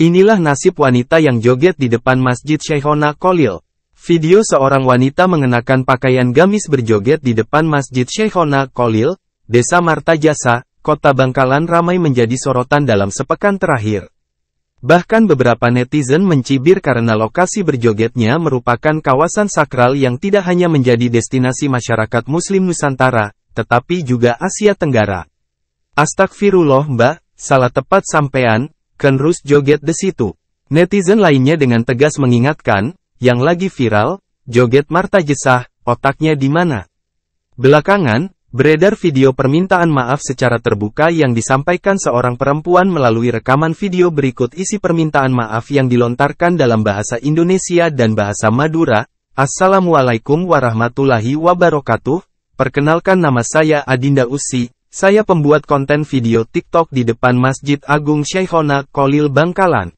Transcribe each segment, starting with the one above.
Inilah nasib wanita yang joget di depan Masjid Syekhona Kolil. Video seorang wanita mengenakan pakaian gamis berjoget di depan Masjid Syekhona Kolil, Desa Martajasa, Kota Bangkalan ramai menjadi sorotan dalam sepekan terakhir. Bahkan beberapa netizen mencibir karena lokasi berjogetnya merupakan kawasan sakral yang tidak hanya menjadi destinasi masyarakat muslim Nusantara, tetapi juga Asia Tenggara. Astagfirullah mbak, salah tepat sampean, Kenrus joget di situ. Netizen lainnya dengan tegas mengingatkan, yang lagi viral, joget Marta Jesah, otaknya di mana? Belakangan, beredar video permintaan maaf secara terbuka yang disampaikan seorang perempuan melalui rekaman video berikut isi permintaan maaf yang dilontarkan dalam bahasa Indonesia dan bahasa Madura. Assalamualaikum warahmatullahi wabarakatuh, perkenalkan nama saya Adinda Usi, saya pembuat konten video TikTok di depan Masjid Agung Syekhona Kolil Bangkalan.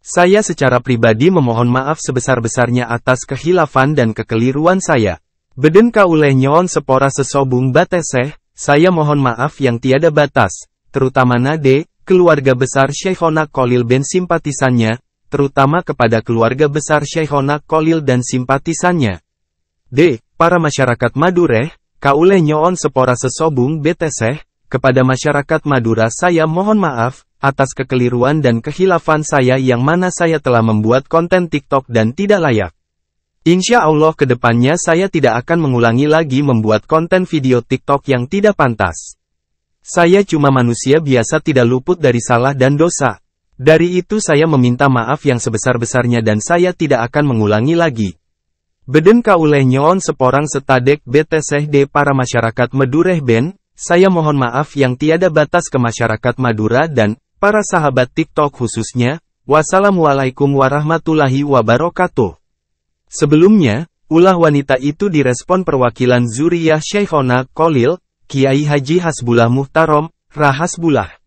Saya secara pribadi memohon maaf sebesar-besarnya atas kehilafan dan kekeliruan saya. Bedenka oleh nyon sepora sesobung bateseh, saya mohon maaf yang tiada batas, terutama Nade, keluarga besar Syekhona Kolil ben simpatisannya, terutama kepada keluarga besar Syekhona Kolil dan simpatisannya. D. Para masyarakat Madureh, Kaule Nyoon Sepora Sesobung Beteseh, kepada masyarakat Madura saya mohon maaf, atas kekeliruan dan kehilafan saya yang mana saya telah membuat konten TikTok dan tidak layak. Insya Allah kedepannya saya tidak akan mengulangi lagi membuat konten video TikTok yang tidak pantas. Saya cuma manusia biasa tidak luput dari salah dan dosa. Dari itu saya meminta maaf yang sebesar-besarnya dan saya tidak akan mengulangi lagi. Beden kaule nyon seporang setadek de para masyarakat Medureh Ben, saya mohon maaf yang tiada batas ke masyarakat Madura dan, para sahabat TikTok khususnya, wassalamualaikum warahmatullahi wabarakatuh. Sebelumnya, ulah wanita itu direspon perwakilan Zuriyah Syekhona Kolil, Kiai Haji Hasbullah Muhtarom, Rahasbullah.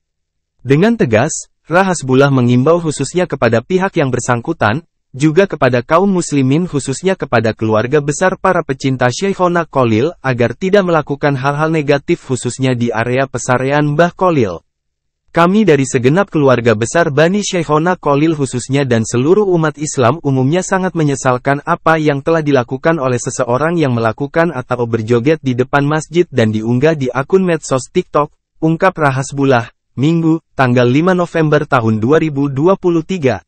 Dengan tegas, Rahasbullah mengimbau khususnya kepada pihak yang bersangkutan, juga kepada kaum muslimin khususnya kepada keluarga besar para pecinta Syekhona Kolil agar tidak melakukan hal-hal negatif khususnya di area pesarean Mbah Kolil. Kami dari segenap keluarga besar Bani Syekhona Kolil khususnya dan seluruh umat Islam umumnya sangat menyesalkan apa yang telah dilakukan oleh seseorang yang melakukan atau berjoget di depan masjid dan diunggah di akun medsos TikTok, ungkap Rahasbullah, Minggu, tanggal 5 November tahun 2023.